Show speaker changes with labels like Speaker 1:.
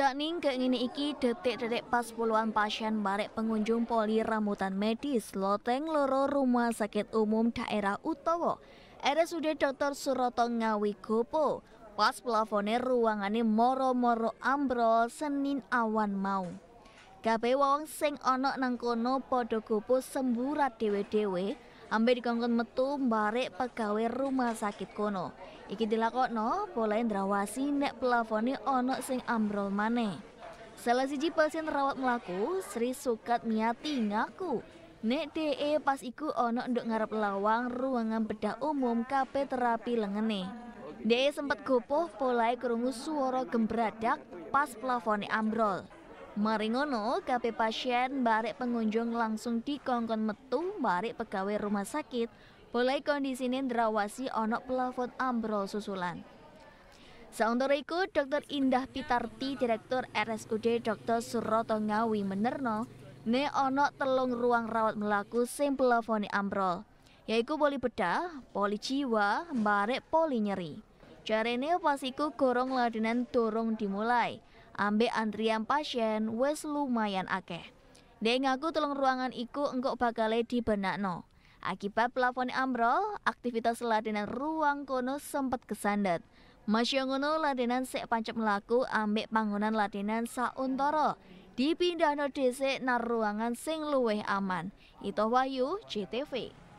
Speaker 1: Ning keingini iki detik-detik pas puluhan pasien barek pengunjung poli rambutan medis loteng loro rumah sakit umum daerah Utowo. RSUD Dr. Suroto Ngawi Gopo pas plafone ruangane moro-moro ambrol Senin awan mau. Kp wong sing Ono Nangkono kono gopo semburat dhewe-dhewe ambil dikongkon metu barek pegawai rumah sakit kono. Iki dilakokno pola ndrawasi nek pelafone ono sing ambrol maneh. Salah siji pasien rawat melaku, Sri Sukat Miati ngaku Nek DE pas iku ono untuk ngarep lawang ruangan bedah umum KP terapi lengene. DE sempat gopoh polai kerungu suara gembradak pas plafone ambrol. Maringono KP pasien barek pengunjung langsung dikongkon metu marik pegawai rumah sakit, boleh kondisine derawasi onok pelafon ambrol susulan. Seuntur iku, Dr. Indah Pitarti, Direktur RSUD Dr. Suroto Ngawi menerno, ne onok telung ruang rawat melaku sing plafone ambrol, yaitu poli bedah, poli jiwa, mbarek poli nyeri. Jarene pas iku gorong ladenan dorong dimulai, ambek antrian pasien wes lumayan akeh. Dia ngaku telung ruangan iku bakal di benakno. Akibat plafon ambrol, aktivitas ladenan ruang kono sempat kesandet. Masya ngono ladenan sek pancep melaku ambek bangunan ladenan sauntoro. Dipindahno DC nar ruangan sing luwih aman. Ito Wahyu, JTV.